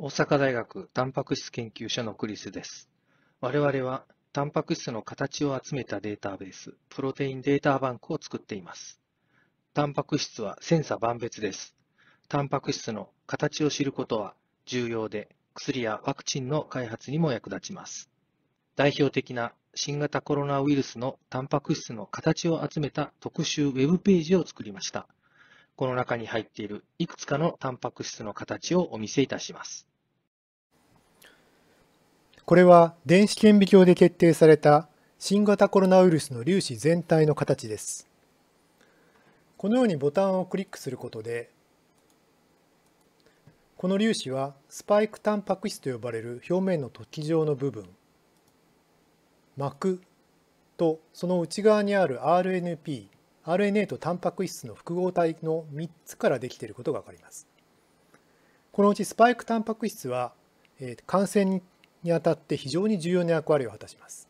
大阪大学タンパク質研究所のクリスです。我々はタンパク質の形を集めたデータベース、プロテインデータバンクを作っています。タンパク質は千差万別です。タンパク質の形を知ることは重要で、薬やワクチンの開発にも役立ちます。代表的な新型コロナウイルスのタンパク質の形を集めた特集ウェブページを作りました。この中に入っているいくつかのタンパク質の形をお見せいたします。これは電子顕微鏡で決定された新型コロナウイルスの粒子全体の形です。このようにボタンをクリックすることでこの粒子はスパイクタンパク質と呼ばれる表面の突起状の部分膜とその内側にある RNP RNA とタンパク質の複合体の3つからできていることがわかります。このうちスパイクタンパク質は感染にあたって非常に重要な役割を果たします。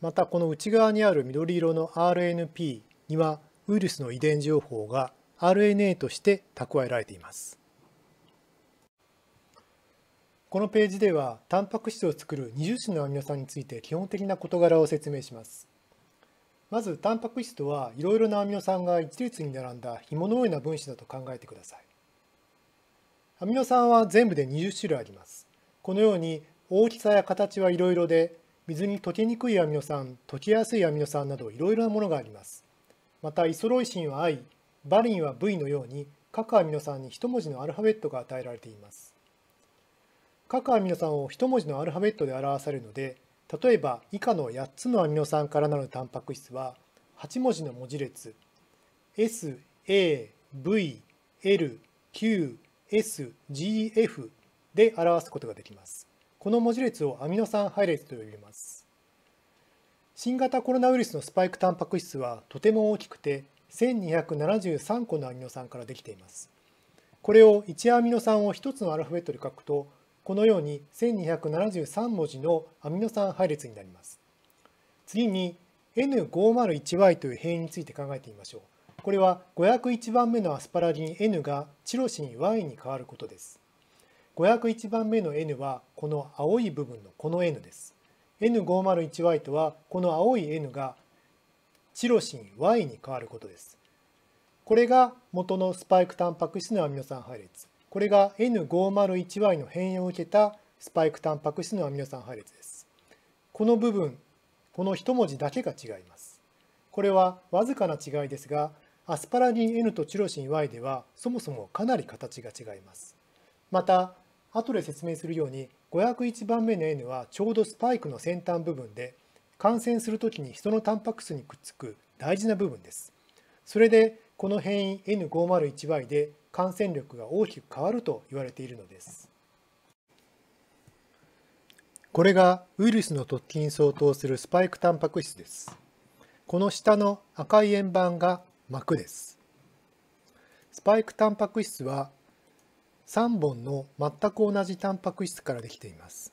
またこの内側にある緑色の RNP にはウイルスの遺伝情報が RNA として蓄えられています。このページではタンパク質を作る二0種のアミノ酸について基本的な事柄を説明します。まずタンパク質とはいろいろなアミノ酸が一列に並んだ紐のような分子だと考えてください。アミノ酸は全部で20種類あります。このように大きさや形はいろいろで水に溶けにくいアミノ酸溶けやすいアミノ酸などいろいろなものがありますまたイソロイシンは I バリンは V のように各アミノ酸に一文字のアルファベットが与えられています各アミノ酸を一文字のアルファベットで表されるので例えば以下の8つのアミノ酸からなるタンパク質は8文字の文字列 SAVLQSGF で表すことができますこの文字列をアミノ酸配列と呼びます新型コロナウイルスのスパイクタンパク質はとても大きくて1273個のアミノ酸からできていますこれを1アミノ酸を1つのアルファベットで書くとこのように1273文字のアミノ酸配列になります次に N501Y という変異について考えてみましょうこれは501番目のアスパラギン N がチロシン Y に変わることです501番目の n はこの青い部分のこの n です。n501y とはこの青い n がチロシン y に変わることです。これが元のスパイクタンパク質のアミノ酸配列。これが N501Y の変異を受けたスパイクタンパク質のアミノ酸配列です。この部分、この一文字だけが違います。これはわずかな違いですが、アスパラギン N とチロシン Y ではそもそもかなり形が違います。また、後で説明するように501番目の N はちょうどスパイクの先端部分で感染するときに人のタンパク質にくっつく大事な部分です。それでこの変異 N501Y で感染力が大きく変わると言われているのです。これがウイルスの突起に相当するスパイクタンパク質です。この下の赤い円盤が膜です。スパイクタンパク質は3本の全く同じタンパク質からできています。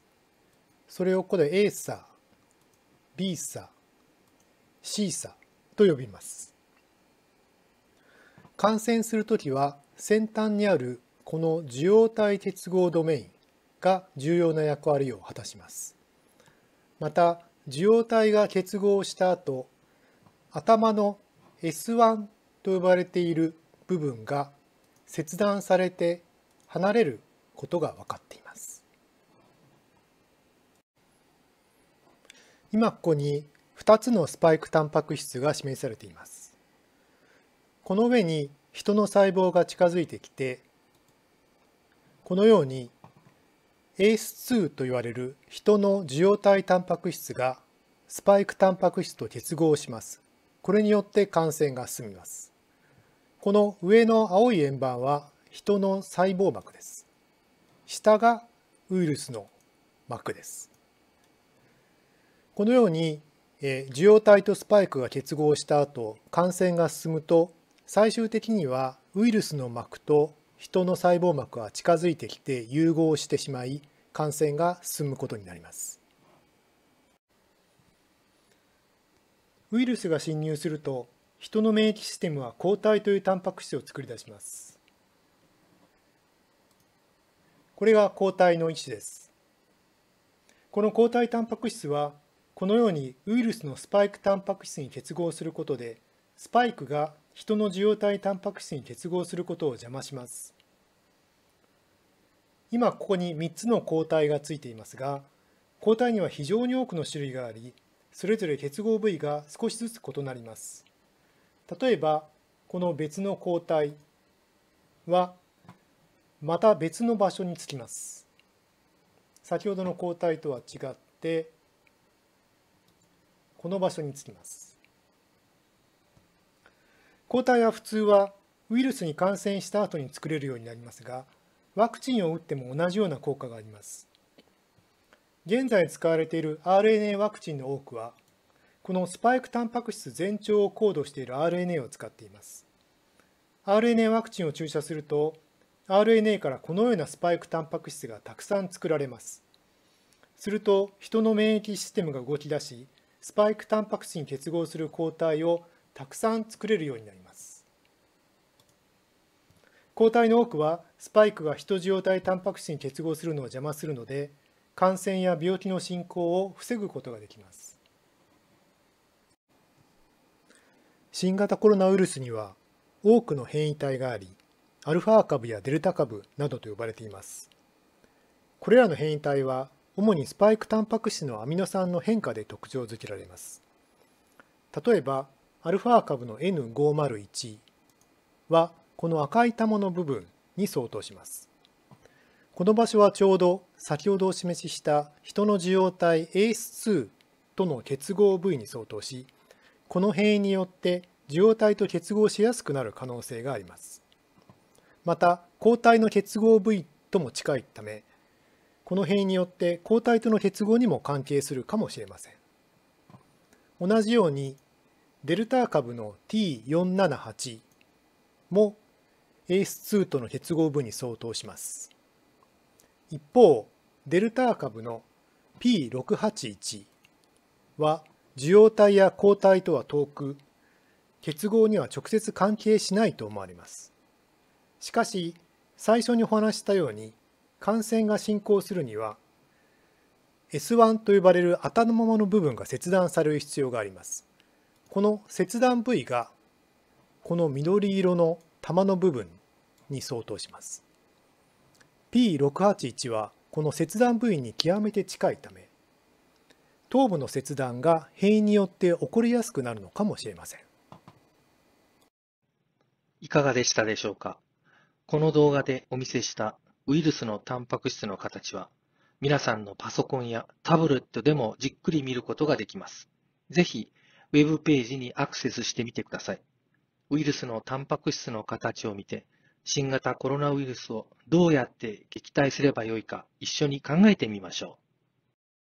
それをここで A さ B さ C さと呼びます。感染するときは先端にあるこの受容体結合ドメインが重要な役割を果たします。また受容体が結合した後頭の S1 と呼ばれている部分が切断されて離れることが分かっています今ここに2つのスパイクタンパク質が示されていますこの上に人の細胞が近づいてきてこのように ACE2 と言われる人の受容体タンパク質がスパイクタンパク質と結合します。これによって感染が進みます。この上の青い円盤は人の細胞膜です。下がウイルスの膜です。このように受容体とスパイクが結合した後感染が進むと最終的にはウイルスの膜と人の細胞膜は近づいてきて融合してしまい感染が進むことになります。ウイルスが侵入すると人の免疫システムは抗体というタンパク質を作り出します。これが抗体の置です。この抗体タンパク質は、このようにウイルスのスパイクタンパク質に結合することで、スパイクが人の受容体タンパク質に結合することを邪魔します。今ここに3つの抗体がついていますが、抗体には非常に多くの種類があり、それぞれ結合部位が少しずつ異なります。例えば、この別の抗体はまた別の場所につきます先ほどの抗体とは違ってこの場所につきます抗体は普通はウイルスに感染した後に作れるようになりますがワクチンを打っても同じような効果があります現在使われている RNA ワクチンの多くはこのスパイクタンパク質全長をコードしている RNA を使っています RNA ワクチンを注射すると RNA からこのようなスパイクタンパク質がたくさん作られます。すると、人の免疫システムが動き出し、スパイクタンパク質に結合する抗体をたくさん作れるようになります。抗体の多くは、スパイクが人受容体タンパク質に結合するのを邪魔するので、感染や病気の進行を防ぐことができます。新型コロナウイルスには多くの変異体がありアルファ株やデルタ株などと呼ばれています。これらの変異体は、主にスパイクタンパク質のアミノ酸の変化で特徴づけられます。例えば、アルファ株の N501 は、この赤い玉の部分に相当します。この場所はちょうど先ほどお示しした人の受容体 ACE2 との結合部位に相当し、この変異によって受容体と結合しやすくなる可能性があります。また抗体の結合部位とも近いためこの変異によって抗体との結合にも関係するかもしれません同じようにデルタ株の T478 も ACE2 との結合部に相当します一方デルタ株の P681 は受容体や抗体とは遠く結合には直接関係しないと思われますしかし最初にお話したように感染が進行するには S1 と呼ばれる頭の部分が切断される必要があります。この切断部位がこの緑色の玉の部分に相当します。P681 はこの切断部位に極めて近いため頭部の切断が変異によって起こりやすくなるのかもしれませんいかがでしたでしょうかこの動画でお見せしたウイルスのタンパク質の形は、皆さんのパソコンやタブレットでもじっくり見ることができます。ぜひ、ウェブページにアクセスしてみてください。ウイルスのタンパク質の形を見て、新型コロナウイルスをどうやって撃退すればよいか一緒に考えてみましょう。